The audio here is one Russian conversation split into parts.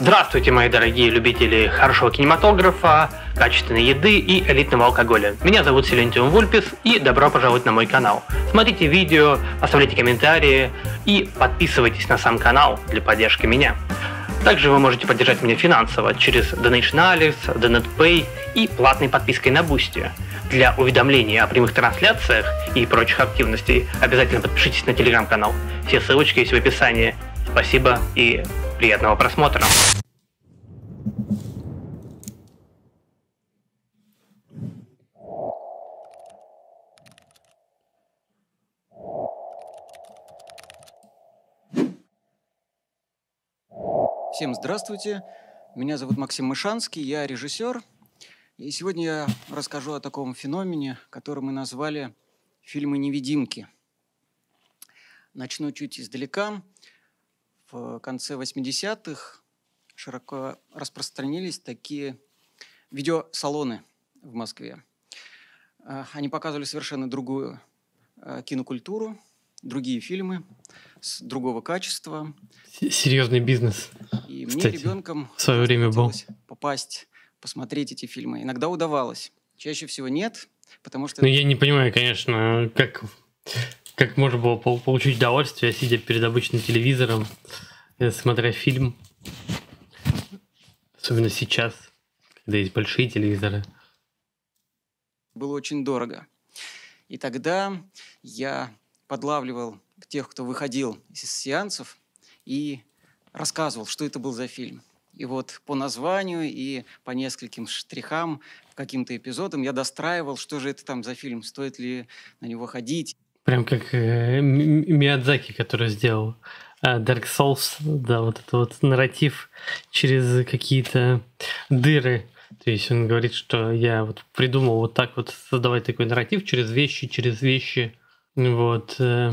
Здравствуйте, мои дорогие любители хорошего кинематографа, качественной еды и элитного алкоголя. Меня зовут Селентиум Вульпис и добро пожаловать на мой канал. Смотрите видео, оставляйте комментарии и подписывайтесь на сам канал для поддержки меня. Также вы можете поддержать меня финансово через Donation Alex, DonutPay и платной подпиской на Boosty. Для уведомлений о прямых трансляциях и прочих активностей обязательно подпишитесь на телеграм-канал. Все ссылочки есть в описании. Спасибо и Приятного просмотра. Всем здравствуйте. Меня зовут Максим Мышанский, я режиссер. И сегодня я расскажу о таком феномене, который мы назвали фильмы-невидимки. Начну чуть издалека в конце 80-х широко распространились такие видеосалоны в Москве. Э, они показывали совершенно другую э, кинокультуру, другие фильмы с другого качества. Серьезный бизнес. И Кстати, мне ребенком в свое время было попасть, посмотреть эти фильмы. Иногда удавалось, чаще всего нет, потому что... Ну, я не понимаю, конечно, как как можно было получить удовольствие, сидя перед обычным телевизором, э, смотря фильм. Особенно сейчас, когда есть большие телевизоры. Было очень дорого. И тогда я подлавливал тех, кто выходил из сеансов, и рассказывал, что это был за фильм. И вот по названию и по нескольким штрихам, каким-то эпизодам я достраивал, что же это там за фильм, стоит ли на него ходить. Прям как э, Миядзаки, который сделал э, Dark Souls, да, вот это вот нарратив через какие-то дыры. То есть он говорит, что я вот придумал вот так вот создавать такой нарратив через вещи, через вещи. Вот. Э,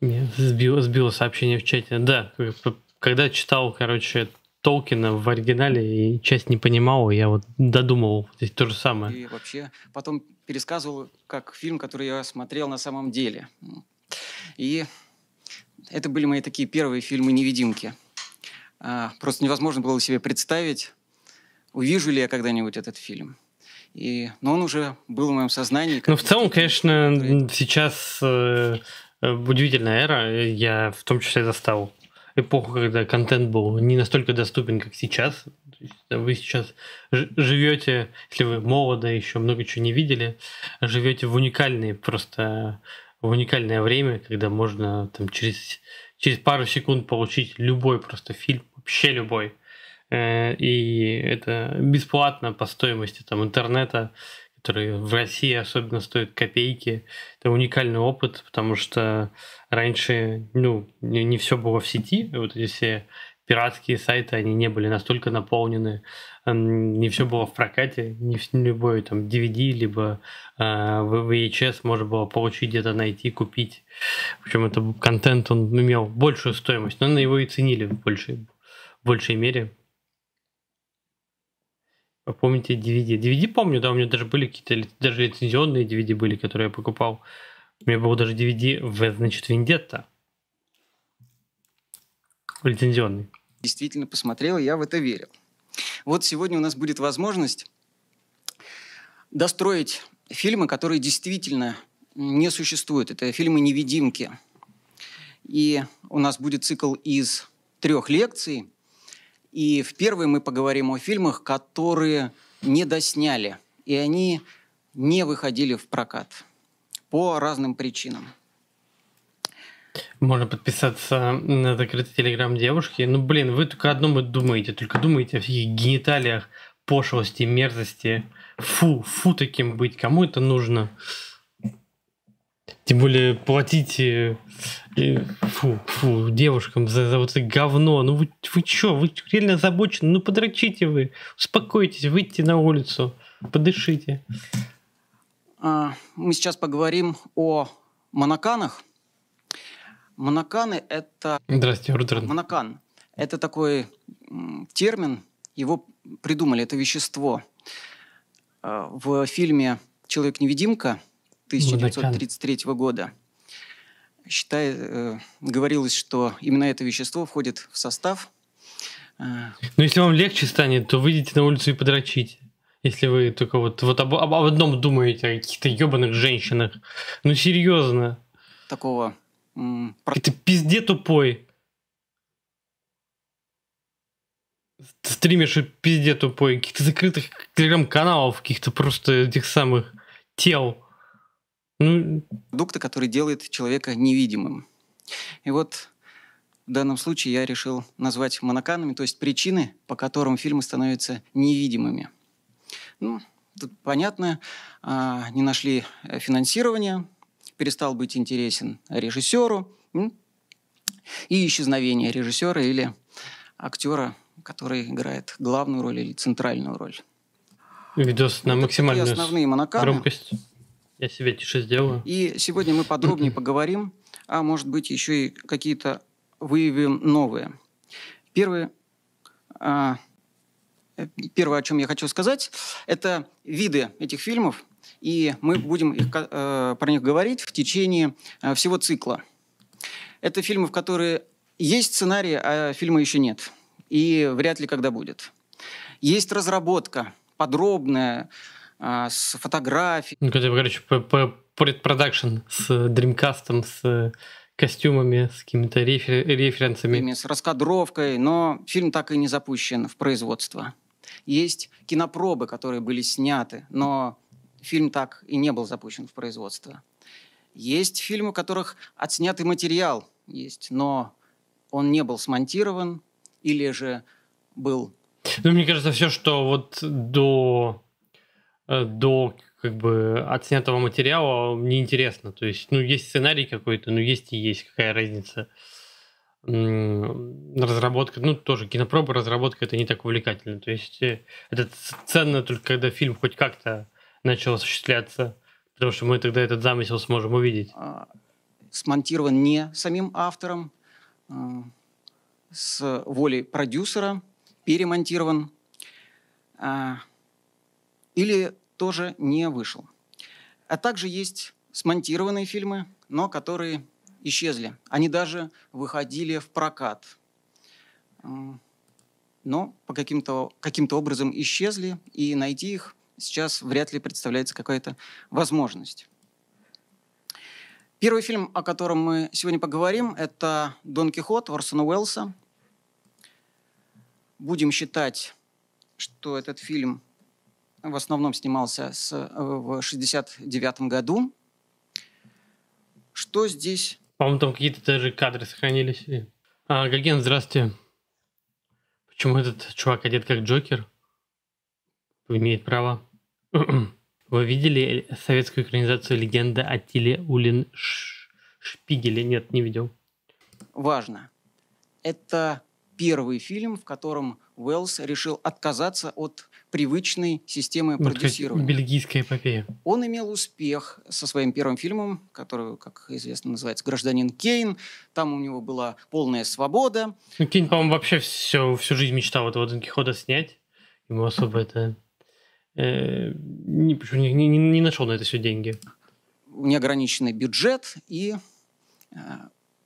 сбило, сбило сообщение в чате. Да, когда читал, короче, Толкина в оригинале и часть не понимал, я вот додумал. здесь то же самое. И вообще, потом пересказывал как фильм, который я смотрел на самом деле. И это были мои такие первые фильмы «Невидимки». А, просто невозможно было себе представить, увижу ли я когда-нибудь этот фильм. И, но он уже был в моем сознании. Ну, в целом, конечно, сейчас э, э, удивительная эра. Я в том числе застал эпоху, когда контент был не настолько доступен, как сейчас. Вы сейчас живете, если вы молоды, еще много чего не видели, живете в уникальное просто в уникальное время, когда можно там через, через пару секунд получить любой просто фильм, вообще любой. Э, и это бесплатно по стоимости там интернета, который в России особенно стоит копейки. Это уникальный опыт, потому что раньше ну, не все было в сети, вот эти все пиратские сайты, они не были настолько наполнены, не все было в прокате, не любой там DVD, либо э, VHS можно было получить где-то, найти, купить. В общем, это контент, он имел большую стоимость, но на его и ценили в большей, в большей мере. Помните DVD? DVD помню, да, у меня даже были какие-то, даже лицензионные DVD были, которые я покупал. У меня был даже DVD в, значит, Вендетта лицензионный. Действительно посмотрел, я в это верил. Вот сегодня у нас будет возможность достроить фильмы, которые действительно не существуют. Это фильмы-невидимки. И у нас будет цикл из трех лекций. И в первой мы поговорим о фильмах, которые не досняли. И они не выходили в прокат по разным причинам. Можно подписаться на закрытый телеграм девушки. Ну, блин, вы только одном думаете. Только думаете о всяких гениталиях, пошлости, мерзости. Фу, фу таким быть. Кому это нужно? Тем более платите и, э, фу, фу, девушкам за, за вот это говно. Ну вы, вы чё, вы реально озабочены? Ну подрочите вы, успокойтесь, выйдите на улицу, подышите. А, мы сейчас поговорим о манаканах Монаканы — это... Здравствуйте, Рудерн. Монакан — это такой термин, его придумали, это вещество. А, в фильме «Человек-невидимка» 1933 года считай, э, говорилось, что именно это вещество входит в состав. А, Но ну, если вам легче станет, то выйдите на улицу и подрочите. Если вы только вот, вот об, об одном думаете, о каких-то ебаных женщинах. Ну, серьезно. Такого и ты пизде тупой. Ты стримишь пизде тупой. Каких-то закрытых телеграм-каналов, каких-то просто этих самых тел. Ну... Продукта, который делает человека невидимым. И вот в данном случае я решил назвать моноканами, то есть причины, по которым фильмы становятся невидимыми. Ну, тут понятно, а, не нашли э, финансирования перестал быть интересен режиссеру и исчезновение режиссера или актера, который играет главную роль или центральную роль. Видос на максимальную основные громкость. Я себе тише сделаю. И сегодня мы подробнее поговорим, а может быть еще и какие-то выявим новые. Первое, а, э, первое, о чем я хочу сказать, это виды этих фильмов, и мы будем их, э, про них говорить в течение э, всего цикла. Это фильмы, в которые есть сценарий, а фильма еще нет. И вряд ли когда будет. Есть разработка подробная, э, с фотографией. Ну, короче, предпродакшн с Dreamcast, с костюмами, с какими-то рефер- референсами. С раскадровкой, но фильм так и не запущен в производство. Есть кинопробы, которые были сняты, но фильм так и не был запущен в производство. Есть фильмы, у которых отснятый материал есть, но он не был смонтирован или же был... Ну, мне кажется, все, что вот до, э, до как бы отснятого материала мне интересно. То есть, ну, есть сценарий какой-то, но ну, есть и есть, какая разница. Разработка, ну, тоже кинопроба, разработка это не так увлекательно. То есть, э, это ценно только когда фильм хоть как-то начал осуществляться? Потому что мы тогда этот замысел сможем увидеть. А, смонтирован не самим автором, а, с волей продюсера, перемонтирован а, или тоже не вышел. А также есть смонтированные фильмы, но которые исчезли. Они даже выходили в прокат. Но по каким-то каким образом исчезли, и найти их сейчас вряд ли представляется какая-то возможность. Первый фильм, о котором мы сегодня поговорим, это «Дон Кихот» Орсона Уэллса. Будем считать, что этот фильм в основном снимался с, в 1969 году. Что здесь? По-моему, там какие-то даже кадры сохранились. А, Гоген, здрасте. Почему этот чувак одет как Джокер? имеет право. Вы видели советскую экранизацию легенды о Тиле Улин Шпигеле? Нет, не видел. Важно. Это первый фильм, в котором Уэллс решил отказаться от привычной системы ну, продюсирования. Бельгийская эпопея. Он имел успех со своим первым фильмом, который, как известно, называется «Гражданин Кейн». Там у него была полная свобода. Ну, Кейн, по-моему, вообще все, всю жизнь мечтал этого Дон Кихота снять. Ему особо это Э, не, не, не, не нашел на это все деньги? Неограниченный бюджет и э,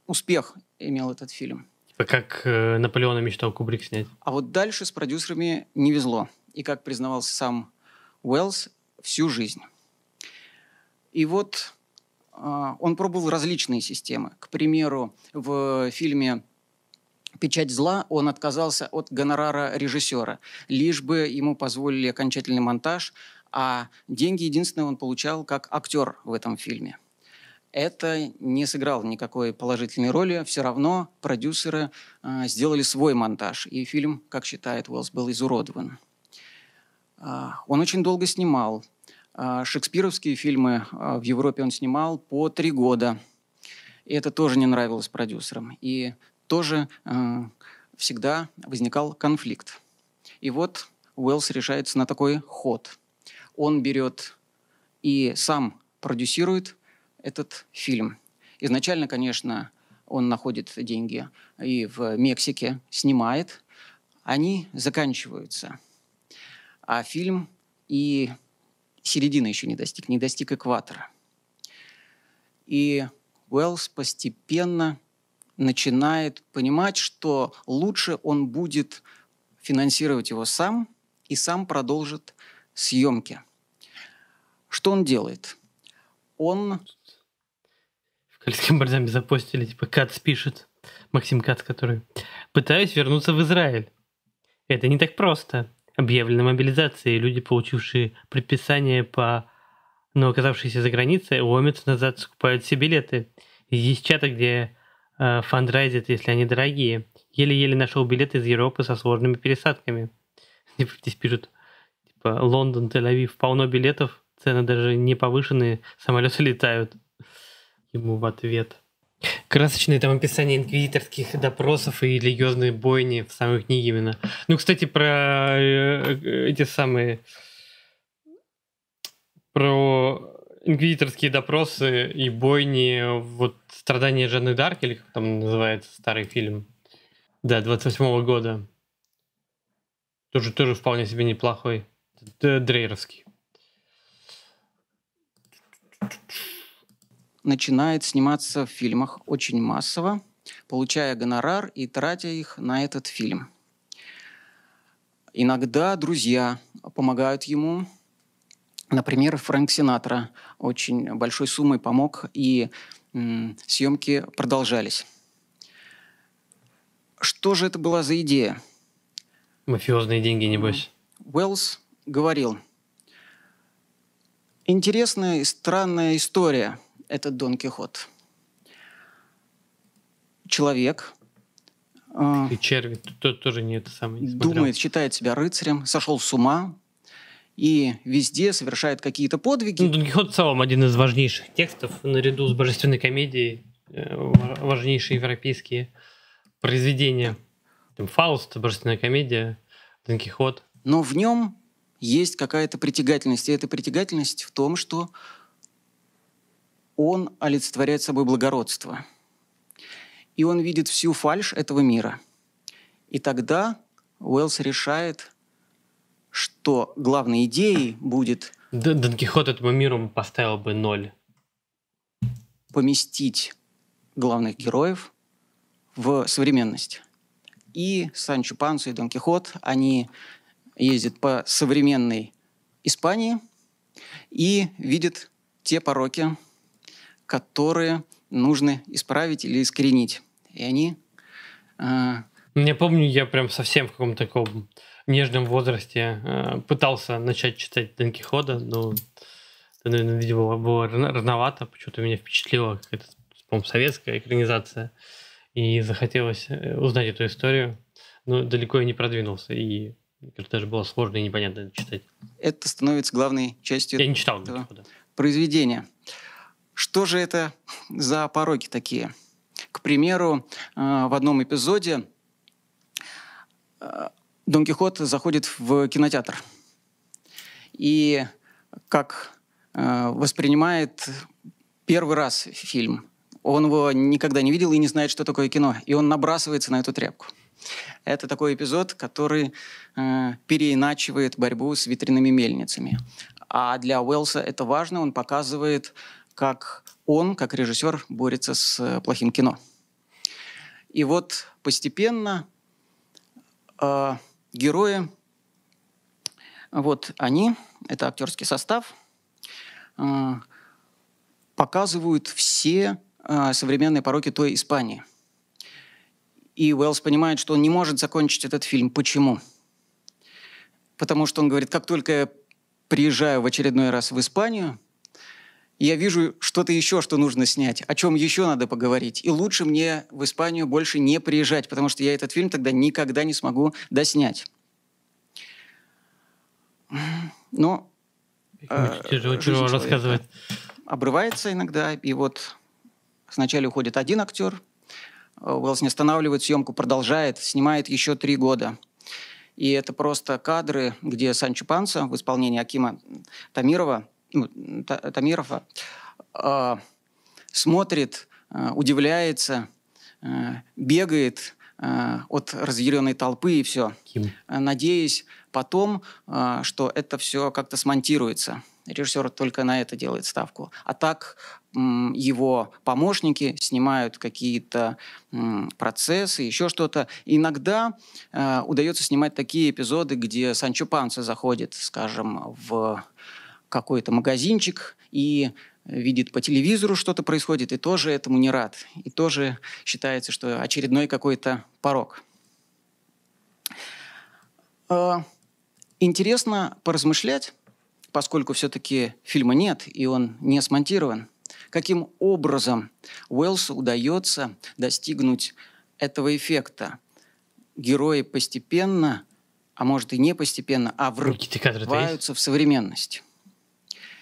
успех имел этот фильм. А как э, Наполеона мечтал Кубрик снять. А вот дальше с продюсерами не везло. И как признавался сам Уэллс, всю жизнь. И вот э, он пробовал различные системы. К примеру, в фильме «Печать зла» он отказался от гонорара режиссера, лишь бы ему позволили окончательный монтаж, а деньги единственное он получал как актер в этом фильме. Это не сыграло никакой положительной роли. Все равно продюсеры э, сделали свой монтаж, и фильм, как считает Уэллс, был изуродован. Э, он очень долго снимал. Э, шекспировские фильмы э, в Европе он снимал по три года. И это тоже не нравилось продюсерам. И тоже э, всегда возникал конфликт. И вот Уэллс решается на такой ход. Он берет и сам продюсирует этот фильм. Изначально, конечно, он находит деньги и в Мексике снимает. Они заканчиваются. А фильм и середина еще не достиг, не достиг экватора. И Уэллс постепенно начинает понимать, что лучше он будет финансировать его сам и сам продолжит съемки. Что он делает? Он... В «Кольском бальзаме» запостили, типа, Кац пишет, Максим Кац, который... «Пытаюсь вернуться в Израиль. Это не так просто. Объявлена мобилизация, и люди, получившие предписание по... но оказавшиеся за границей, ломятся назад, скупают все билеты. Есть чаты, где Э, фандрайзят, если они дорогие. Еле-еле нашел билет из Европы со сложными пересадками. Типа, здесь пишут, типа, Лондон, Тель-Авив, полно билетов, цены даже не повышенные, самолеты летают. Ему в ответ. Красочные там описания инквизиторских допросов и религиозные бойни в самой книге именно. Ну, кстати, про э, э, эти самые... Про инквизиторские допросы и бойни, вот «Страдания Жанны Дарк», или как там называется старый фильм, да, 28-го года. Тоже, тоже вполне себе неплохой. Дрейровский. Начинает сниматься в фильмах очень массово, получая гонорар и тратя их на этот фильм. Иногда друзья помогают ему, Например, Фрэнк Синатра очень большой суммой помог, и съемки продолжались. Что же это была за идея? Мафиозные деньги, небось. Уэллс говорил, интересная и странная история – этот Дон Кихот. Человек, э, и черви, тот тоже не это самое. Не думает, считает себя рыцарем, сошел с ума, и везде совершает какие-то подвиги. Ну, Дон Кихот в целом один из важнейших текстов наряду с божественной комедией, э, важнейшие европейские произведения. Фауст, божественная комедия, Дон Кихот. Но в нем есть какая-то притягательность, и эта притягательность в том, что он олицетворяет собой благородство. И он видит всю фальш этого мира. И тогда Уэллс решает – что главной идеей будет... Дон Кихот этому миру поставил бы ноль. Поместить главных героев в современность. И Санчо Пансо и Дон Кихот, они ездят по современной Испании и видят те пороки, которые нужно исправить или искоренить. И они... Э... Я помню, я прям совсем в каком-то таком нежном возрасте э, пытался начать читать Дон Кихота, но это, наверное, видимо, было рановато. Почему-то меня впечатлила какая-то, по-моему, советская экранизация. И захотелось э, узнать эту историю, но далеко я не продвинулся. И это даже было сложно и непонятно читать. Это становится главной частью... Я не читал этого Произведения. Что же это за пороки такие? К примеру, э, в одном эпизоде Дон Кихот заходит в кинотеатр и как э, воспринимает первый раз фильм. Он его никогда не видел и не знает, что такое кино, и он набрасывается на эту тряпку. Это такой эпизод, который э, переиначивает борьбу с ветряными мельницами. А для Уэллса это важно, он показывает, как он, как режиссер, борется с э, плохим кино. И вот постепенно э, герои, вот они, это актерский состав, э, показывают все э, современные пороки той Испании. И Уэллс понимает, что он не может закончить этот фильм. Почему? Потому что он говорит, как только я приезжаю в очередной раз в Испанию – я вижу что-то еще, что нужно снять, о чем еще надо поговорить. И лучше мне в Испанию больше не приезжать, потому что я этот фильм тогда никогда не смогу доснять. Но... Э, тяжело, тяжело рассказывать. Обрывается иногда, и вот сначала уходит один актер, э, Уэллс не останавливает съемку, продолжает, снимает еще три года. И это просто кадры, где Санчо Панса в исполнении Акима Тамирова – ну, Тамирова, э, смотрит, э, удивляется, э, бегает э, от разъяренной толпы и все. Ким. Надеясь потом, э, что это все как-то смонтируется. Режиссер только на это делает ставку. А так его помощники снимают какие-то процессы, еще что-то. Иногда э, удается снимать такие эпизоды, где Санчо Панса заходит, скажем, в какой-то магазинчик и э, видит по телевизору что-то происходит, и тоже этому не рад, и тоже считается, что очередной какой-то порог. Э, интересно поразмышлять, поскольку все-таки фильма нет, и он не смонтирован, каким образом Уэллсу удается достигнуть этого эффекта. Герои постепенно, а может и не постепенно, а врываются в современность.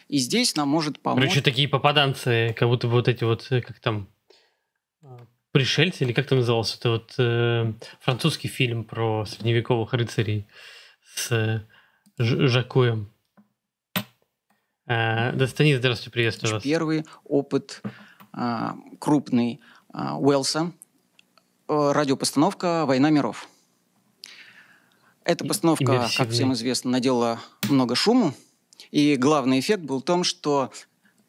И здесь нам может помочь... Короче, такие попаданцы, как будто бы вот эти вот, э, как там, а, пришельцы, или как там назывался, это вот э, французский фильм про средневековых рыцарей с э, Жакуем. Э, а, Достанис, здравствуйте, приветствую вас. Первый опыт э, крупный э, Уэлса, э, радиопостановка «Война миров». Эта постановка, как всем известно, надела много шуму, и главный эффект был в том, что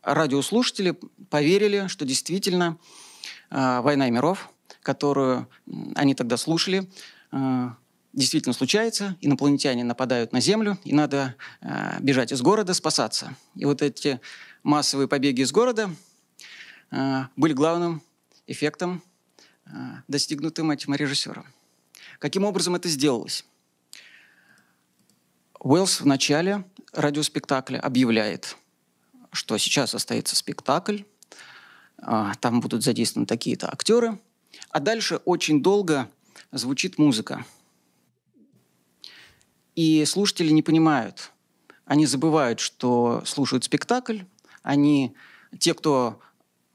радиослушатели поверили, что действительно э, «Война миров», которую они тогда слушали, э, действительно случается, инопланетяне нападают на Землю, и надо э, бежать из города, спасаться. И вот эти массовые побеги из города э, были главным эффектом, э, достигнутым этим режиссером. Каким образом это сделалось? Уэллс вначале радиоспектакля объявляет, что сейчас состоится спектакль, а, там будут задействованы такие-то актеры, а дальше очень долго звучит музыка. И слушатели не понимают. Они забывают, что слушают спектакль. Они, те, кто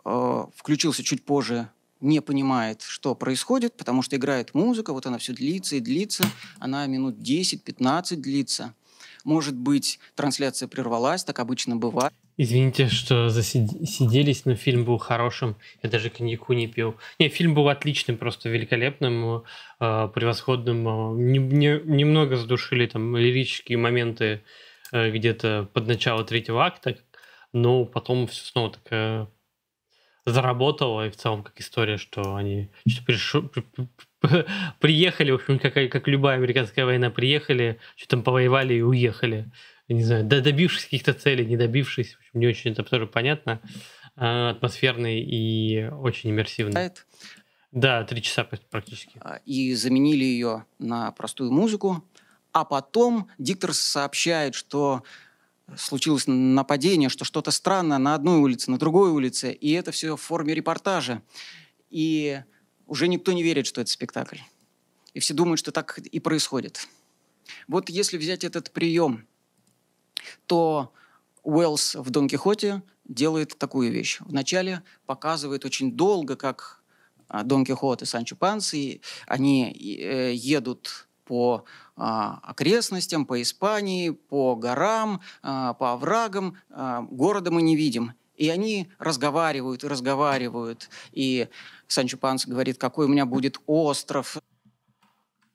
э, включился чуть позже, не понимает, что происходит, потому что играет музыка, вот она все длится и длится, она минут 10-15 длится. Может быть, трансляция прервалась, так обычно бывает. Извините, что засиделись, но фильм был хорошим. Я даже коньяку не пил. Не, фильм был отличным, просто великолепным, э, превосходным. Э, не, не, немного задушили там лирические моменты э, где-то под начало третьего акта, но потом все снова так э, заработало. И в целом, как история, что они что приш, приехали, в общем, как, как любая американская война, приехали, что там повоевали и уехали. Я не знаю, добившись каких-то целей, не добившись, в общем, не очень это тоже понятно. А, атмосферный и очень иммерсивный. Да, три часа практически. А, и заменили ее на простую музыку. А потом диктор сообщает, что случилось нападение, что что-то странное на одной улице, на другой улице. И это все в форме репортажа. И уже никто не верит, что это спектакль. И все думают, что так и происходит. Вот если взять этот прием, то Уэллс в «Дон Кихоте» делает такую вещь. Вначале показывает очень долго, как а, Дон Кихот и Санчо Панс, и они э, едут по а, окрестностям, по Испании, по горам, а, по оврагам. Города мы не видим. И они разговаривают и разговаривают. И Санчо Панс говорит, какой у меня будет остров.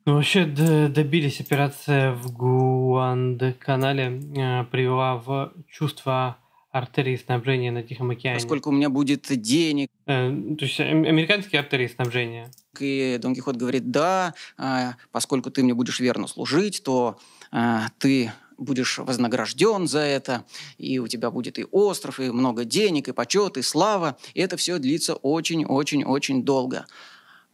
Ну, вообще добились операция в Гуанд-канале, э, привела в чувство артерии снабжения на Тихом океане. Сколько у меня будет денег? Э, ну, то есть американские артерии снабжения. И Дон Кихот говорит, да, э, поскольку ты мне будешь верно служить, то э, ты будешь вознагражден за это, и у тебя будет и остров, и много денег, и почет, и слава. И это все длится очень-очень-очень долго.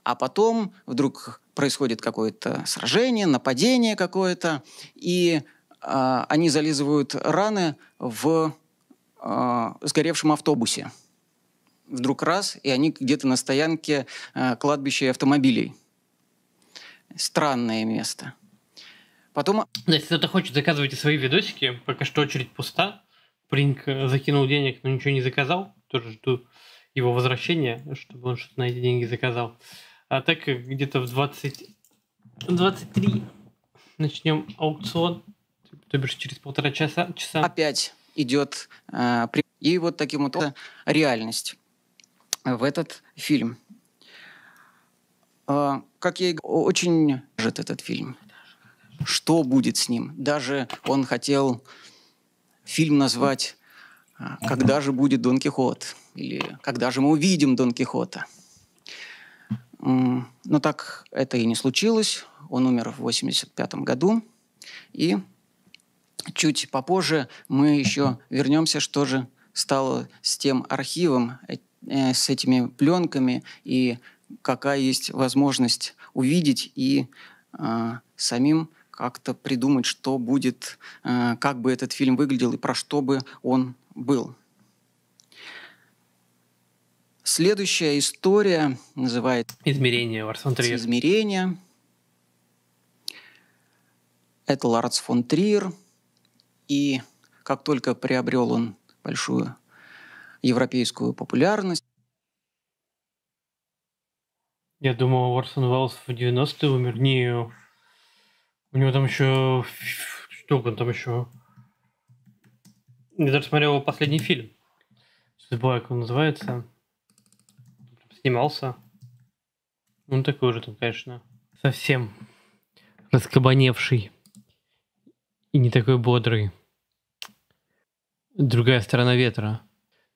А потом вдруг происходит какое-то сражение, нападение какое-то, и э, они зализывают раны в э, сгоревшем автобусе. Вдруг раз, и они где-то на стоянке э, кладбища автомобилей. Странное место – Потом... Да, если кто-то хочет, заказывать свои видосики. Пока что очередь пуста. Принк э, закинул денег, но ничего не заказал. Тоже жду его возвращения, чтобы он что-то на эти деньги заказал. А так э, где-то в 20... 23 начнем аукцион, то бишь через полтора часа. часа. Опять идет э, и вот таким вот реальность в этот фильм. Э, как я и очень жит этот фильм что будет с ним. Даже он хотел фильм назвать а, «Когда же будет Дон Кихот?» или «Когда же мы увидим Дон Кихота?» Но так это и не случилось. Он умер в 1985 году. И чуть попозже мы еще вернемся, что же стало с тем архивом, э, э, с этими пленками, и какая есть возможность увидеть и э, самим как-то придумать, что будет, э, как бы этот фильм выглядел и про что бы он был. Следующая история называется «Измерение» Ларс Триер. «Измерение». Это Ларс фон Триер. И как только приобрел он большую европейскую популярность, я думал, Орсон Уэллс в 90-е умер. Не, у него там еще... что он там еще... Я даже смотрел его последний фильм. Забываю, как он называется. Снимался. Он такой уже там, конечно, совсем раскабаневший. И не такой бодрый. Другая сторона ветра.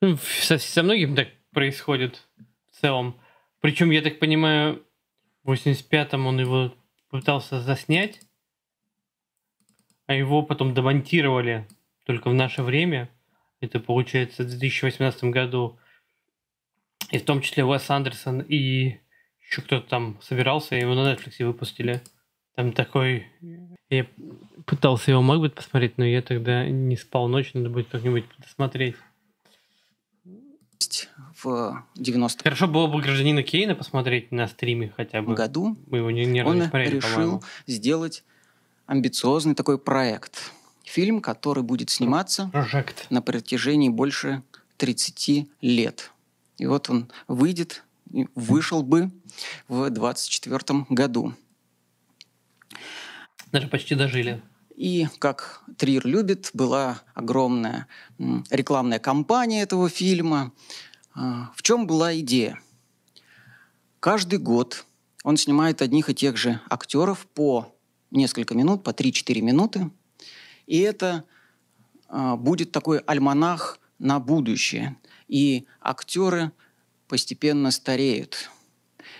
Ну, со, со многим так происходит в целом. Причем, я так понимаю, в 85-м он его пытался заснять а его потом демонтировали только в наше время. Это получается в 2018 году. И в том числе Уэс Андерсон и еще кто-то там собирался, его на Netflix выпустили. Там такой... Я пытался его мог бы посмотреть, но я тогда не спал ночь, надо будет как-нибудь посмотреть. В 90 Хорошо было бы гражданина Кейна посмотреть на стриме хотя бы. В году. Мы его не, не он решил сделать амбициозный такой проект. Фильм, который будет сниматься Project. на протяжении больше 30 лет. И вот он выйдет, вышел бы в 2024 году. Даже почти дожили. И, как Триер любит, была огромная рекламная кампания этого фильма. А, в чем была идея? Каждый год он снимает одних и тех же актеров по несколько минут, по 3-4 минуты. И это э, будет такой альманах на будущее. И актеры постепенно стареют.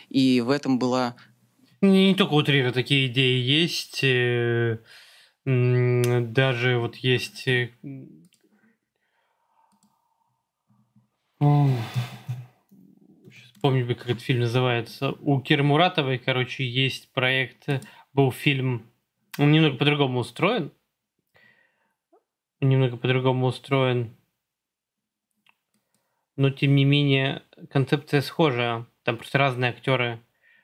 И в этом была... Не, не только у Трира такие идеи есть. Э, даже вот есть... Э, сейчас помню, как этот фильм называется. У Кирмуратовой, короче, есть проект был фильм, он немного по-другому устроен, немного по-другому устроен, но тем не менее концепция схожая. Там просто разные актеры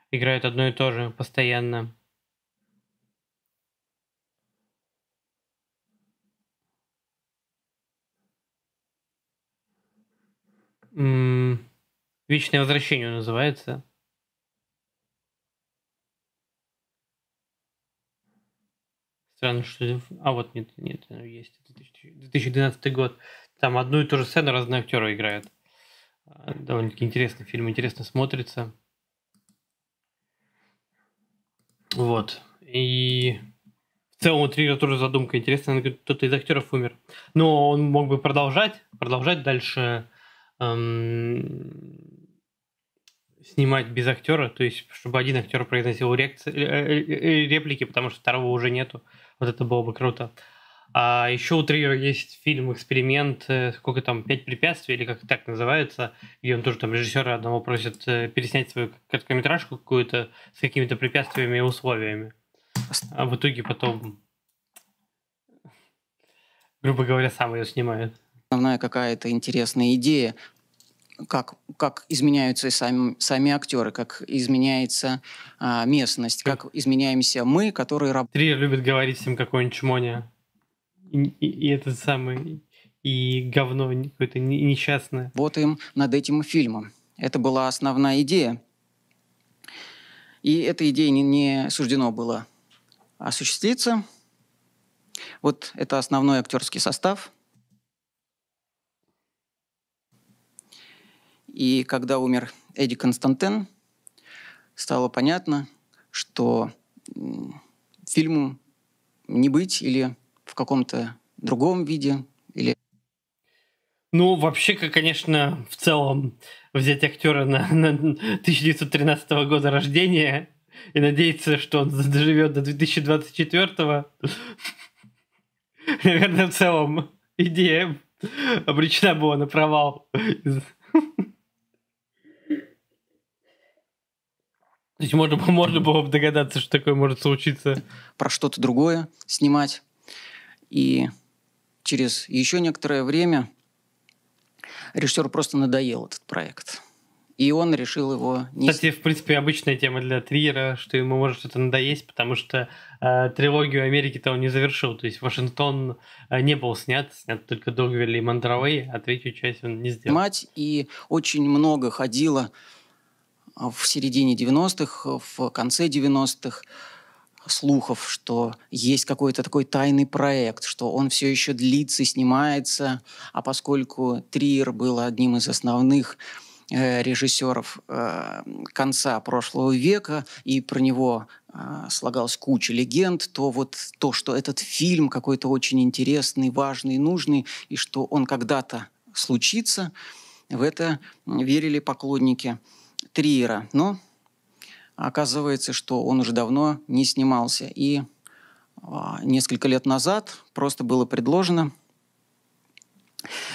играют одно и то же постоянно. М-м, Вечное возвращение называется. Странно, что... А вот нет, нет, э, есть. 2012 год. Там одну и ту же сцену разные актеры играют. Э, довольно-таки интересный фильм, интересно смотрится. Вот. И в целом у Триггера тоже задумка интересная. Он кто-то из актеров умер. Но он мог бы продолжать, продолжать дальше эм, снимать без актера, то есть чтобы один актер произносил реакции, э, реплики, потому что второго уже нету. Вот это было бы круто. А еще у Триера есть фильм «Эксперимент», э, сколько там, «Пять препятствий» или как так называется, где он тоже там режиссера одного просит э, переснять свою короткометражку какую-то с какими-то препятствиями и условиями. А в итоге потом, грубо говоря, сам ее снимает. Основная какая-то интересная идея как, как изменяются сами, сами актеры, как изменяется а, местность, как изменяемся мы, которые работаем. Три любит говорить всем какое-нибудь чмоня. И, и, и этот самый, и говно какое-то несчастное. Вот им над этим фильмом. Это была основная идея. И эта идея не, не суждено было осуществиться. Вот это основной актерский состав – И когда умер Эдди Константен, стало понятно, что фильму не быть или в каком-то другом виде, или... Ну, вообще, конечно, в целом взять актера на, на 1913 года рождения и надеяться, что он доживет до 2024, наверное, в целом идея обречена была на провал. Здесь можно, можно было бы догадаться, что такое может случиться. Про что-то другое снимать. И через еще некоторое время режиссер просто надоел этот проект. И он решил его не... Кстати, в принципе, обычная тема для триера, что ему может что-то надоесть, потому что э, трилогию Америки-то он не завершил. То есть Вашингтон э, не был снят, снят только Догвилл и Мандравей, а третью часть он не сделал. Мать и очень много ходила а, в середине 90-х, а, в конце 90-х слухов, что есть какой-то такой тайный проект, что он все еще длится, снимается, а поскольку Триер был одним из основных э, режиссеров э, конца прошлого века, и про него э, слагалась куча легенд, то вот то, что этот фильм какой-то очень интересный, важный, нужный, и что он когда-то случится, в это верили поклонники Триера, но оказывается, что он уже давно не снимался. И а, несколько лет назад просто было предложено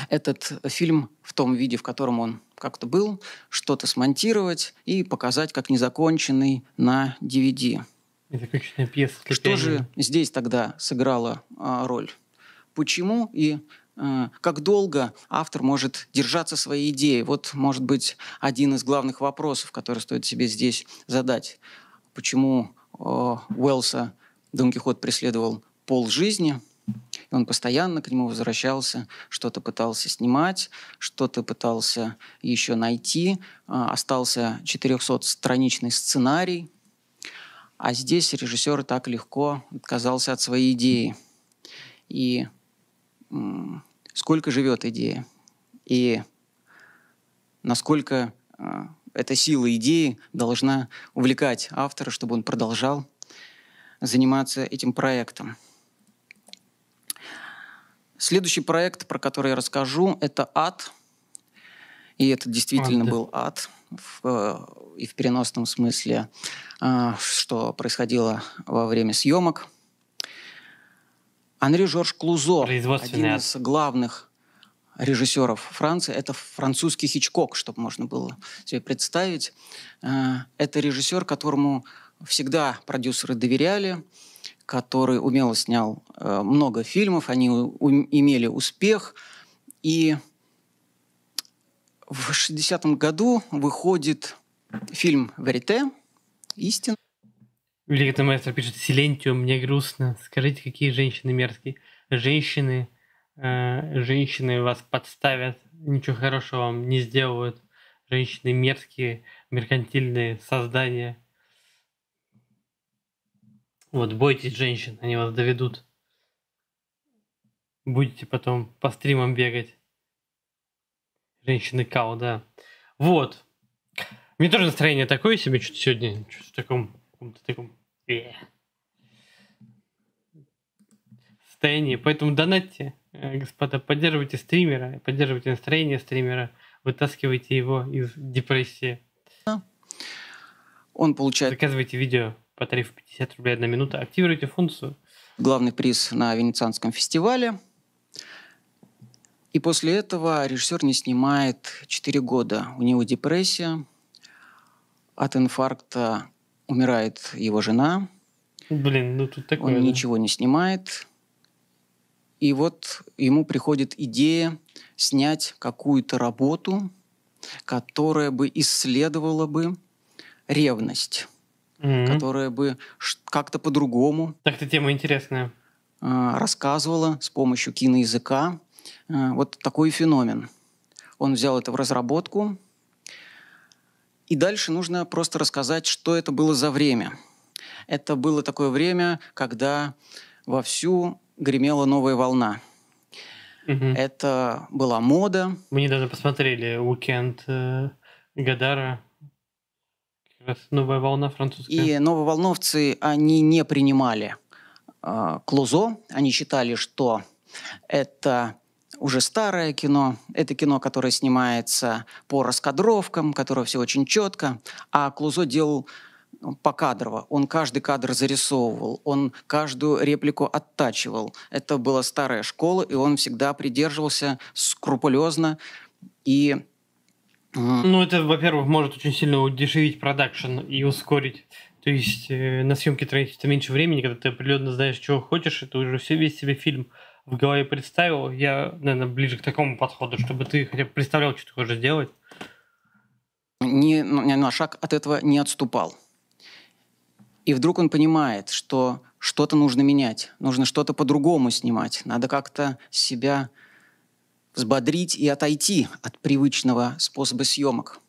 этот фильм в том виде, в котором он как-то был, что-то смонтировать и показать как незаконченный на DVD. Заключительная пьеса. Что же здесь тогда сыграла роль? Почему и Э, как долго автор может держаться своей идеи. Вот, может быть, один из главных вопросов, который стоит себе здесь задать. Почему э, Уэллса Дон Кихот преследовал пол жизни, и он постоянно к нему возвращался, что-то пытался снимать, что-то пытался еще найти. Э, остался 400-страничный сценарий. А здесь режиссер так легко отказался от своей идеи. И сколько живет идея и насколько а, эта сила идеи должна увлекать автора, чтобы он продолжал заниматься этим проектом. Следующий проект, про который я расскажу, это «Ад». И это действительно а, да. был ад в, э, и в переносном смысле, а, что происходило во время съемок – Анри Жорж Клузо, один из главных режиссеров Франции, это французский Хичкок, чтобы можно было себе представить. Э, это режиссер, которому всегда продюсеры доверяли, который умело снял э, много фильмов, они имели успех. И в 60-м году выходит фильм «Верите», «Истина». Великий мастер пишет, Силентиум, мне грустно. Скажите, какие женщины мерзкие. Женщины, э, женщины вас подставят, ничего хорошего вам не сделают. Женщины мерзкие, меркантильные создания. Вот, бойтесь женщин, они вас доведут. Будете потом по стримам бегать. Женщины кау, да. Вот. Мне тоже настроение такое себе, что сегодня, что в таком, в каком-то таком состояние. Поэтому донатьте, э, господа, поддерживайте стримера, поддерживайте настроение стримера, вытаскивайте его из депрессии. Он получает... Заказывайте видео по тарифу 50 рублей на минуту, активируйте функцию. Главный приз на Венецианском фестивале. И после этого режиссер не снимает 4 года. У него депрессия от инфаркта умирает его жена. Блин, ну тут такое. Он да? ничего не снимает. И вот ему приходит идея снять какую-то работу, которая бы исследовала бы ревность, mm-hmm. которая бы как-то по-другому. Так-то тема интересная. А, рассказывала с помощью киноязыка а, вот такой феномен. Он взял это в разработку, и дальше нужно просто рассказать, что это было за время. Это было такое время, когда вовсю гремела новая волна. Угу. Это была мода. Мы недавно посмотрели «Уикенд» э, Гадара. Как раз новая волна французская. И нововолновцы, они не принимали э, Клузо. Они считали, что это уже старое кино. Это кино, которое снимается по раскадровкам, которое все очень четко. А Клузо делал ну, покадрово. Он каждый кадр зарисовывал, он каждую реплику оттачивал. Это была старая школа, и он всегда придерживался скрупулезно и ну, это, во-первых, может очень сильно удешевить продакшн и ускорить. То есть э, на съемке тратится меньше времени, когда ты определенно знаешь, чего хочешь, и ты уже все весь себе фильм в голове представил. Я, наверное, ближе к такому подходу, чтобы ты хотя бы представлял, что ты хочешь сделать. Ни, ни ну, на ну, шаг от этого не отступал. И вдруг он понимает, что что-то нужно менять, нужно что-то по-другому снимать, надо как-то себя взбодрить и отойти от привычного способа съемок.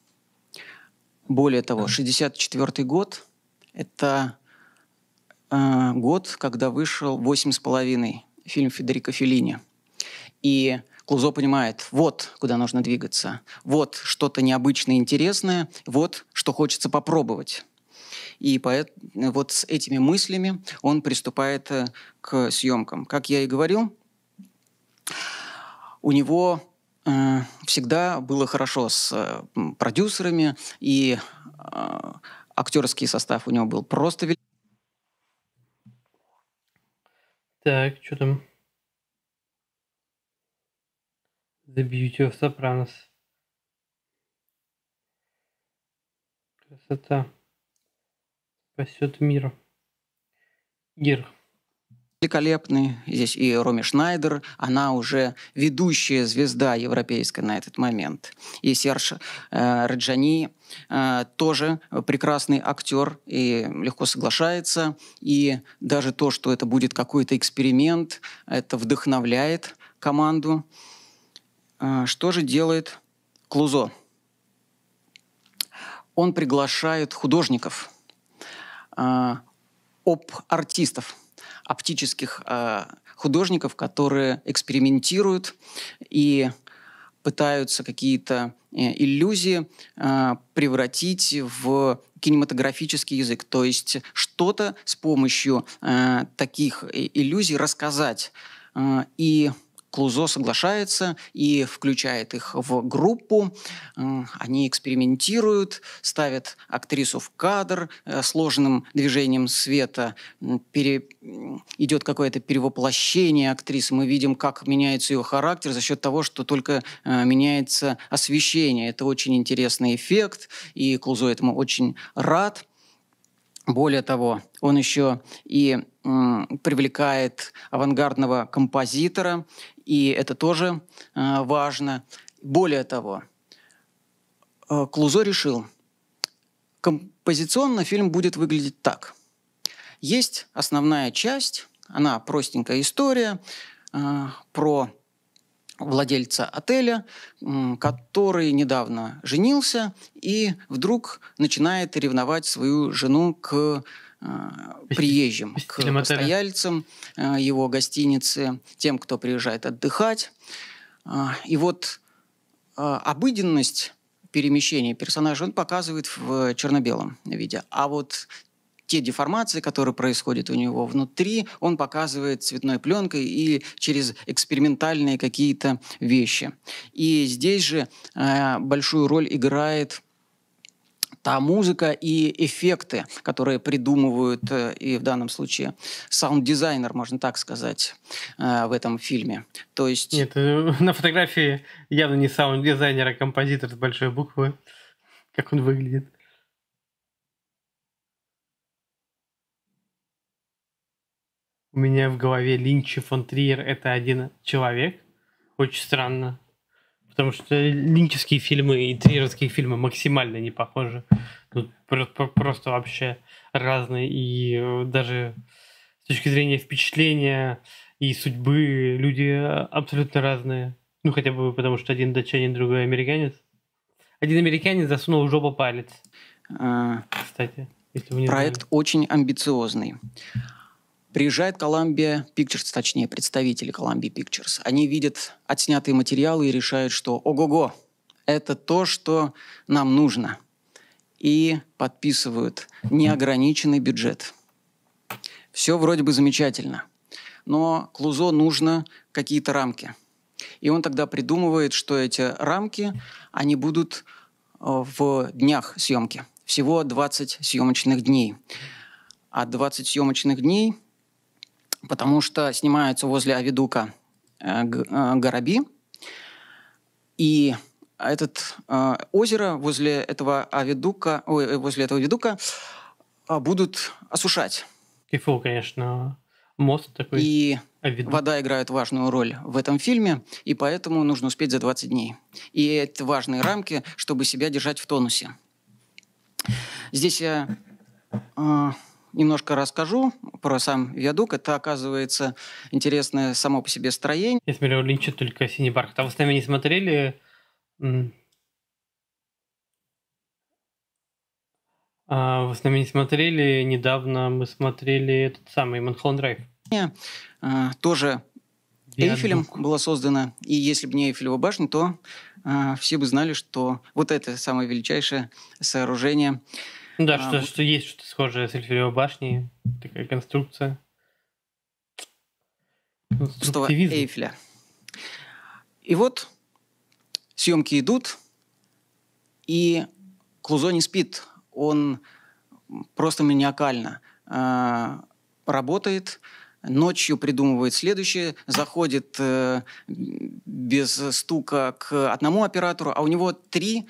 Более того, 1964 год – это э, год, когда вышел «Восемь с половиной», фильм Федерико Феллини. И Клузо понимает, вот куда нужно двигаться, вот что-то необычное, интересное, вот что хочется попробовать. И поэт, вот с этими мыслями он приступает э, к съемкам. Как я и говорил, у него э, всегда было хорошо с э, продюсерами, и э, актерский состав у него был просто великолепный. Так, что там? The Beauty of Sopranos. Красота спасет мир. Герх великолепный. Здесь и Роми Шнайдер, она уже ведущая звезда европейская на этот момент. И Серж э, Раджани э, тоже прекрасный актер и легко соглашается. И даже то, что это будет какой-то эксперимент, это вдохновляет команду. Э, что же делает Клузо? Он приглашает художников, э, об-артистов – оптических э, художников, которые экспериментируют и пытаются какие-то э, иллюзии э, превратить в кинематографический язык, то есть что-то с помощью э, таких э, иллюзий рассказать. Э, и Клузо соглашается и включает их в группу. Э, они экспериментируют, ставят актрису в кадр э, сложным движением света. Пере... Идет какое-то перевоплощение актрисы. Мы видим, как меняется ее характер за счет того, что только э, меняется освещение. Это очень интересный эффект, и Клузо этому очень рад. Более того, он еще и привлекает авангардного композитора, и это тоже э, важно. Более того, э, Клузо решил, композиционно фильм будет выглядеть так. Есть основная часть, она простенькая история э, про владельца отеля, который недавно женился и вдруг начинает ревновать свою жену к Э, приезжим, к постояльцам э, его гостиницы, тем, кто приезжает отдыхать. Э, и вот обыденность перемещения персонажа он показывает в черно-белом виде. А вот те деформации, которые происходят у него внутри, он показывает цветной пленкой и через экспериментальные какие-то вещи. И здесь же большую роль играет та музыка и эффекты, которые придумывают э, и в данном случае саунд-дизайнер, можно так сказать, э, в этом фильме. То есть... Нет, э, на фотографии явно не саунд-дизайнер, а композитор с большой буквы. Как он выглядит. У меня в голове Линчи фон Триер — это один человек. Очень странно. Потому что линческие фильмы и триеровские фильмы максимально не похожи. Ну, просто вообще разные. И э, даже с точки зрения впечатления и судьбы люди э, абсолютно разные. Ну, хотя бы потому, что один датчанин, другой американец. Один американец засунул в жопу палец. А... Кстати. Проект знали. очень амбициозный. Приезжает Columbia Pictures, точнее, представители Columbia Pictures. Они видят отснятые материалы и решают, что «Ого-го! Это то, что нам нужно!» И подписывают неограниченный бюджет. Все вроде бы замечательно, но Клузо нужно какие-то рамки. И он тогда придумывает, что эти рамки, они будут э, в днях съемки. Всего 20 съемочных дней. А 20 съемочных дней – потому что снимаются возле Авидука э, Гараби, э, и этот э, озеро возле этого авидука, ой, возле этого ведука будут осушать. Кайфово, конечно, мост такой. И авидук. вода играет важную роль в этом фильме, и поэтому нужно успеть за 20 дней. И это важные рамки, чтобы себя держать в тонусе. Здесь я немножко расскажу про сам виадук. Это, оказывается, интересное само по себе строение. Я смотрел Линча только «Синий бархат». А вы с нами не смотрели... А вы с нами не смотрели недавно, мы смотрели этот самый «Манхолланд Драйв». А, тоже Эйфелем была создана. И если бы не Эйфелева башня, то э, все бы знали, что вот это самое величайшее сооружение – да, а, что, вот... что есть что-то схожее с Эльфиревой башней, такая конструкция. Что Эйфеля. И вот съемки идут, и Клузо не спит. Он просто маниакально э, работает, ночью придумывает следующее, заходит э, без стука к одному оператору, а у него три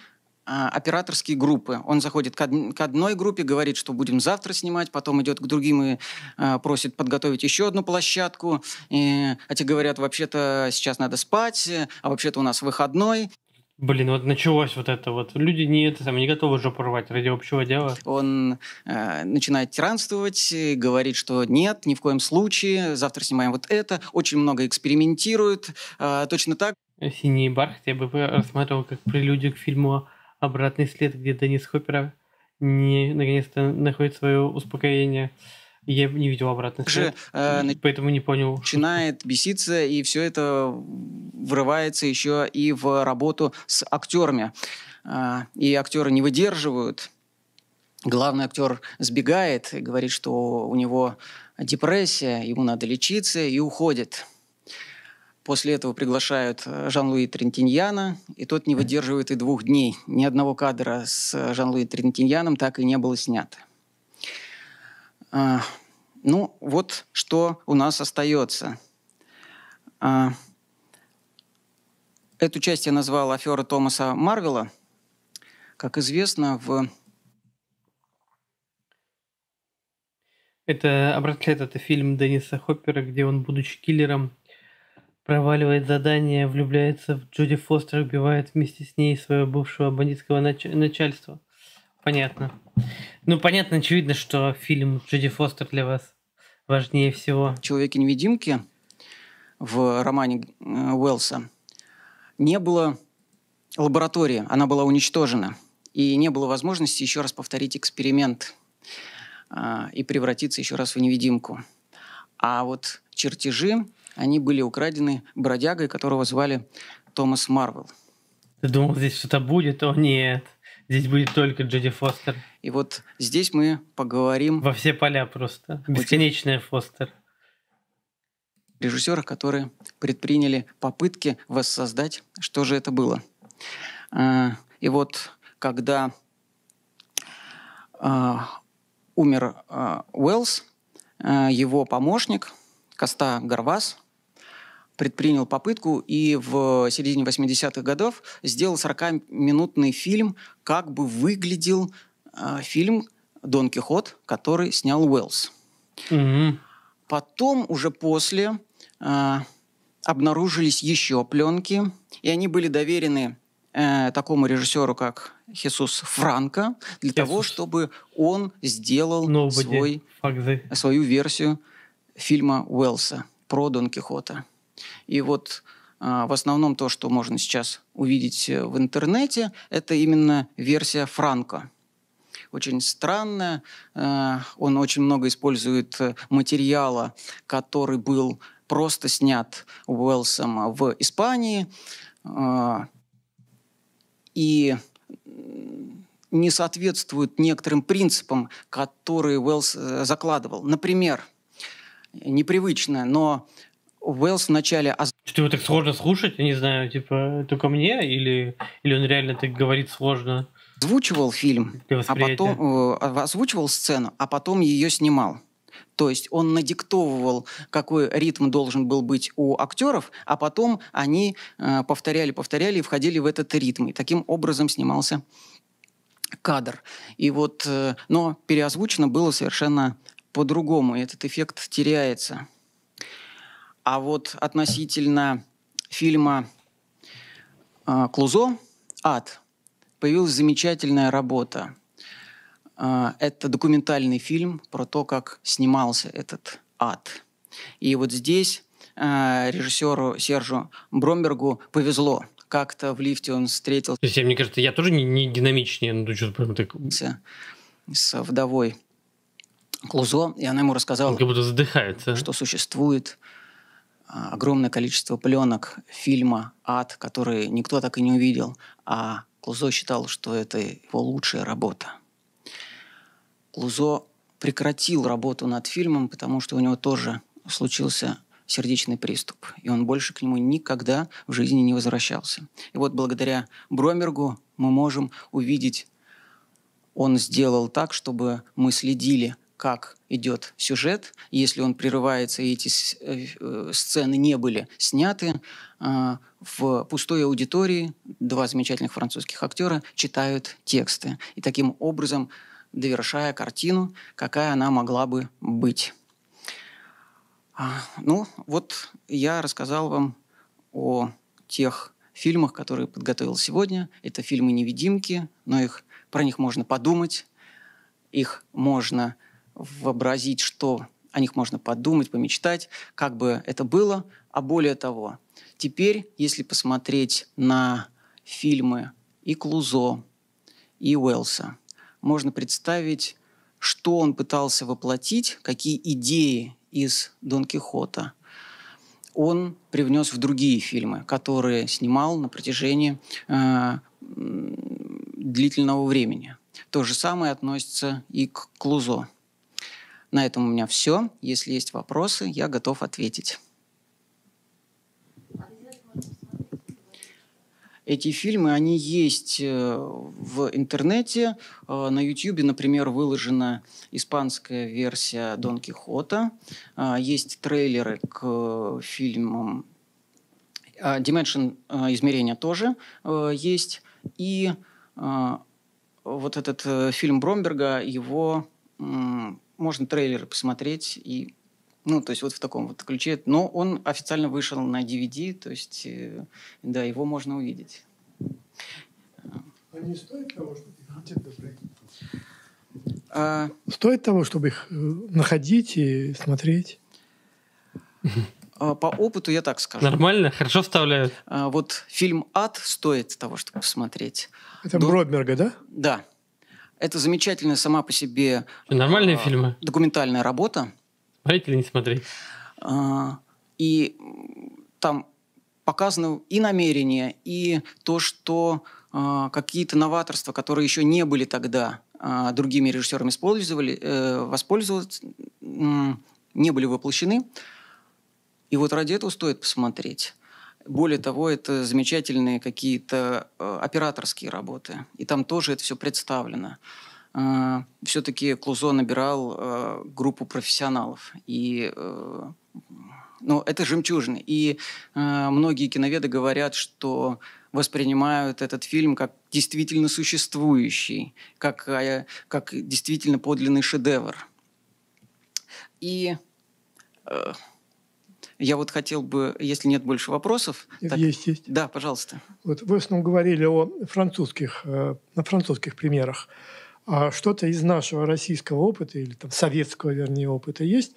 а, операторские группы. Он заходит к, одной группе, говорит, что будем завтра снимать, потом идет к другим и а, просит подготовить еще одну площадку. И, а те говорят, вообще-то сейчас надо спать, а вообще-то у нас выходной. Блин, вот началось вот это вот. Люди не, это, сам, не готовы уже порвать ради общего дела. Он э, начинает тиранствовать, говорит, что нет, ни в коем случае, завтра снимаем вот это. Очень много экспериментирует. Э, точно так. «Синий бархат» я бы э, рассматривал как прелюдию к фильму обратный след, где Деннис Хоппера не, наконец-то находит свое успокоение. Я не видел обратный след, э, поэтому не понял. Начинает беситься, и все это врывается еще и в работу с актерами. А, и актеры не выдерживают. Главный актер сбегает и говорит, что у него депрессия, ему надо лечиться, и уходит. После этого приглашают э, Жан-Луи Трентиньяна, и тот не выдерживает и двух дней. Ни одного кадра с э, Жан-Луи Трентиньяном так и не было снято. А, ну, вот что у нас остается. А, эту часть я назвал «Афера Томаса Марвела». Как известно, в это обращает это фильм Денниса Хоппера, где он, будучи киллером, проваливает задание, влюбляется в Джуди Фостер, убивает вместе с ней своего бывшего бандитского нач- начальства. Понятно. Ну, понятно, очевидно, что фильм Джуди Фостер для вас важнее всего. Человеке невидимки в романе э, Уэллса не было лаборатории, она была уничтожена. И не было возможности еще раз повторить эксперимент э, и превратиться еще раз в невидимку. А вот чертежи они были украдены бродягой, которого звали Томас Марвел. Ты думал, здесь что-то будет? О, нет. Здесь будет только Джоди Фостер. И вот здесь мы поговорим... Во все поля просто. Бесконечная Фостер. Режиссеры, которые предприняли попытки воссоздать, что же это было. А, и вот когда а, умер а, Уэллс, его помощник Коста Гарвас – предпринял попытку и в середине 80-х годов сделал 40-минутный фильм, как бы выглядел э, фильм «Дон Кихот», который снял Уэллс. mm Потом, уже после, э, обнаружились еще пленки, и они были доверены э, такому режиссеру, как Хесус Франко, для Хесус. того, чтобы он сделал свой, свою версию фильма Уэллса про Дон Кихота. И вот а, в основном то, что можно сейчас увидеть э, в интернете, это именно версия Франка. Очень странная. А, он очень много использует э, материала, который был просто снят Уэллсом в Испании. А, и не соответствует некоторым принципам, которые Уэллс э, закладывал. Например, непривычное, но Уэллс вначале... Что его так сложно слушать? Я не знаю, типа, только мне? Или, или он реально так говорит сложно? Озвучивал фильм, а потом э, озвучивал сцену, а потом ее снимал. То есть он надиктовывал, какой ритм должен был быть у актеров, а потом они э, повторяли, повторяли и входили в этот ритм. И таким образом снимался кадр. И вот, э, но переозвучено было совершенно по-другому, и этот эффект теряется. А вот относительно фильма а, Клузо «Ад» появилась замечательная работа. А, это документальный фильм про то, как снимался этот ад. И вот здесь а, режиссеру Сержу Бромбергу повезло. Как-то в лифте он встретил... То есть, мне кажется, я тоже не, не динамичнее, ну, что-то прям так... С вдовой Клузо, и она ему рассказала... Он как будто задыхается. Что существует а, огромное количество пленок фильма «Ад», который никто так и не увидел, а Клузо считал, что это его лучшая работа. Клузо прекратил работу над фильмом, потому что у него тоже случился сердечный приступ, и он больше к нему никогда в жизни не возвращался. И вот благодаря Бромергу мы можем увидеть, он сделал так, чтобы мы следили как идет сюжет, если он прерывается, и эти э, э, сцены не были сняты, э, в пустой аудитории два замечательных французских актера читают тексты. И таким образом довершая картину, какая она могла бы быть. А, ну, вот я рассказал вам о тех фильмах, которые подготовил сегодня. Это фильмы-невидимки, но их, про них можно подумать, их можно вообразить, что о них можно подумать, помечтать, как бы это было. А более того, теперь, если посмотреть на фильмы и Клузо, и Уэлса, можно представить, что он пытался воплотить, какие идеи из Дон Кихота он привнес в другие фильмы, которые снимал на протяжении э, длительного времени. То же самое относится и к Клузо. На этом у меня все. Если есть вопросы, я готов ответить. Эти фильмы, они есть э, в интернете. Э, на YouTube, например, выложена испанская версия Дон Кихота. Э, есть трейлеры к фильмам. Dimension измерения тоже есть. И вот этот фильм Бромберга, его можно трейлеры посмотреть и ну, то есть вот в таком вот ключе. Но он официально вышел на DVD, то есть, э, да, его можно увидеть. Они а стоят того, чтобы их хотят добрать? А... Стоит того, чтобы их э, находить и смотреть? А, по опыту я так скажу. Нормально, хорошо вставляют. А, вот фильм «Ад» стоит того, чтобы посмотреть. Это До... Бромберга, да? Да. Это замечательная сама по себе... Нормальные а, фильмы? Документальная работа. Смотреть или не смотреть? А, и там показано и намерение, и то, что а, какие-то новаторства, которые еще не были тогда а, другими режиссерами использовали, э, воспользовались, не были воплощены. И вот ради этого стоит посмотреть. Более того, это замечательные какие-то э, операторские работы. И там тоже это все представлено. Э, Все-таки Клузо набирал э, группу профессионалов. И ну, это жемчужины. И многие киноведы говорят, что воспринимают этот фильм как действительно существующий, как, как действительно подлинный шедевр. И я вот хотел бы, если нет больше вопросов... так... Есть, есть. Да, пожалуйста. Вот вы в основном говорили о французских, э, на французских примерах. А что-то из нашего российского опыта, или там советского, вернее, опыта есть,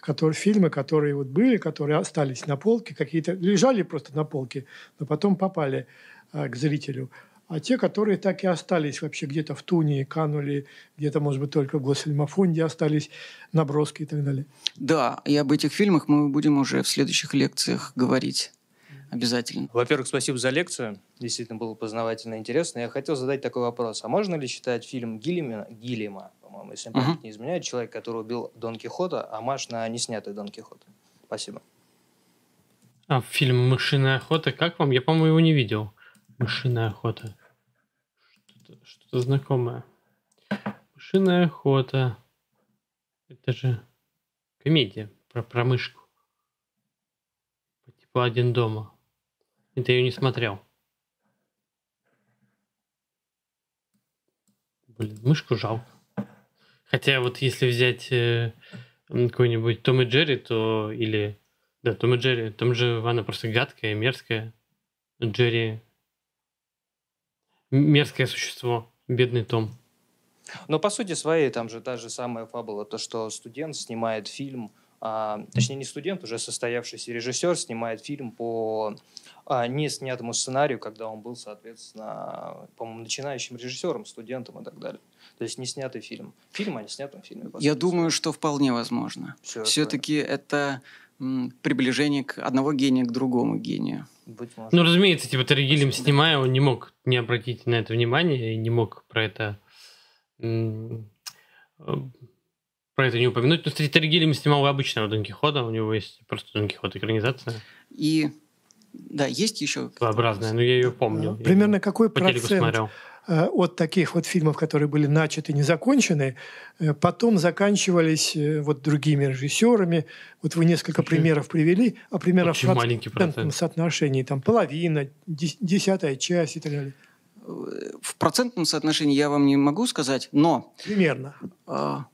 которые, фильмы, которые вот были, которые остались на полке, какие-то лежали просто на полке, но потом попали э, к зрителю – а те, которые так и остались вообще где-то в Туне, канули, где-то, может быть, только в Госфильмофонде остались наброски и так далее. Да, и об этих фильмах мы будем уже в следующих лекциях говорить. Обязательно. Во-первых, спасибо за лекцию. Действительно было познавательно и интересно. Я хотел задать такой вопрос. А можно ли считать фильм Гиллима, Гиллима по-моему, если uh-huh. не изменяет, человек, который убил Дон Кихота, а Маш на неснятый Дон Кихот? Спасибо. А фильм «Мышиная охота» как вам? Я, по-моему, его не видел. «Мышиная охота» что-то знакомое. Мышиная охота. Это же комедия про, промышку. Типа один дома. И ты ее не смотрел. Блин, мышку жалко. Хотя вот если взять э, какой-нибудь Том и Джерри, то или... Да, Том и Джерри. Том же она просто гадкая, мерзкая. Джерри... Мерзкое существо. Бедный Том. Но по сути своей там же та же самая фабула, то, что студент снимает фильм, а, точнее не студент, уже состоявшийся режиссер снимает фильм по а, не снятому сценарию, когда он был, соответственно, по-моему, начинающим режиссером, студентом и так далее. То есть не снятый фильм. Фильм, а не снятым фильме. Я думаю, что вполне возможно. Все Все-таки это, это приближение к одного гения к другому гению быть может. Ну, разумеется, типа Таргилем снимая, он не мог не обратить на это внимание и не мог про это э, про это не упомянуть. Но, ну, кстати, Таргилем снимал и обычного Дон Кихота, у него есть просто Дон Кихот экранизация. И да, есть еще... Своеобразная, но я ее помню. Примерно я какой процент смотрел. Э, от таких вот фильмов, которые были начаты, не закончены, э, потом заканчивались э, вот другими режиссерами. Вот вы несколько примеров привели, а примеров Очень маленький процент. соотношении там половина, десятая часть и так далее. В процентном соотношении я вам не могу сказать, но... Примерно. А,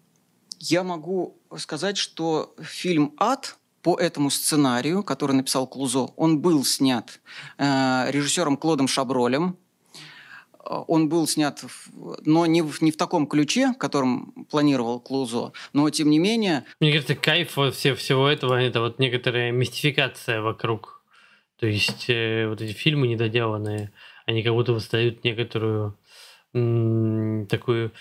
я могу сказать, что фильм «Ад» по этому сценарию, который написал Клузо, он был снят э, режиссером Клодом Шабролем, он был снят, но не в, не в таком ключе, которым планировал Клузо, но тем не менее... Мне кажется, кайф вот все, всего этого, это вот некоторая мистификация вокруг. То есть э, вот эти фильмы недоделанные, они как будто выставляют некоторую такую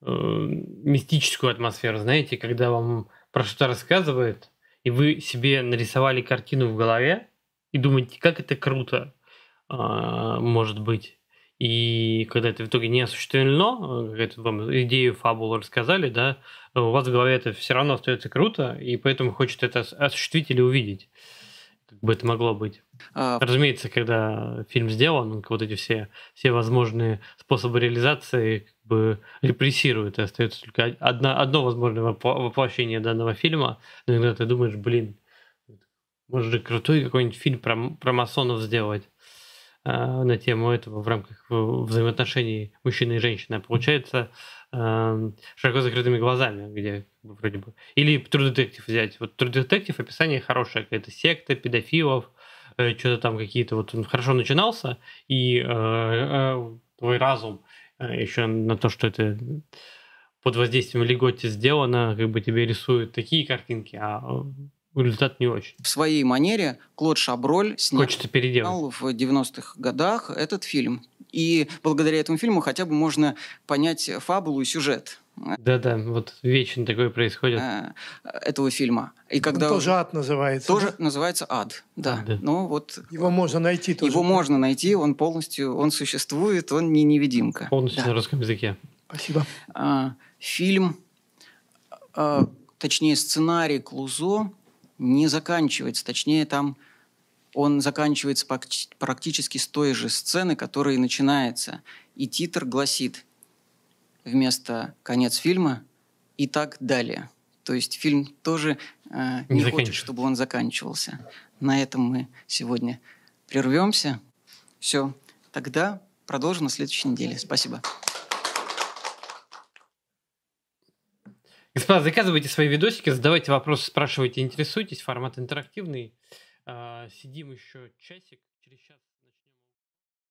э, мистическую атмосферу, знаете, когда вам про что-то рассказывают, и вы себе нарисовали картину в голове и думаете, как это круто э, может быть и когда это в итоге не осуществлено, э, какую-то вам идею, фабулу рассказали, да, у вас в голове это все равно остается круто, и поэтому хочет это осуществить или увидеть. Как бы это могло быть. А... Разумеется, когда фильм сделан, вот эти все, все возможные способы реализации как бы репрессируют, и остается только одна, одно возможное воплощение данного фильма. иногда ты думаешь, блин, может же крутой какой-нибудь фильм про, про масонов сделать. Э, на тему этого в рамках взаимоотношений мужчины и женщины, получается э, широко закрытыми глазами, где вроде бы... Или True Detective взять. Вот True Detective описание хорошее, какая-то секта педофилов, э, что-то там какие-то... Вот он хорошо начинался, и твой разум еще на то, что это под воздействием Леготи сделано, как бы тебе рисуют такие картинки, а результат не очень. В своей манере Клод Шаброль снял в 90-х годах этот фильм. И благодаря этому фильму хотя бы можно понять фабулу и сюжет. Да-да, вот вечно такое происходит. Э, этого фильма. И когда ну, тоже ад называется. Тоже называется ад, да. да. Но ну вот его можно найти. Тоже. Его можно найти, он полностью, он существует, он не невидимка. Полностью да. на русском языке. Спасибо. А, фильм, а, точнее сценарий Клузо не заканчивается. Точнее, там он заканчивается практически с той же сцены, которая и начинается. И титр гласит вместо «конец фильма» и так далее. То есть фильм тоже э, не, не хочет, чтобы он заканчивался. На этом мы сегодня прервемся. Все. Тогда продолжим на следующей неделе. Спасибо. Господа, заказывайте свои видосики, задавайте вопросы, спрашивайте, интересуйтесь. Формат интерактивный. А, сидим еще часик, через час.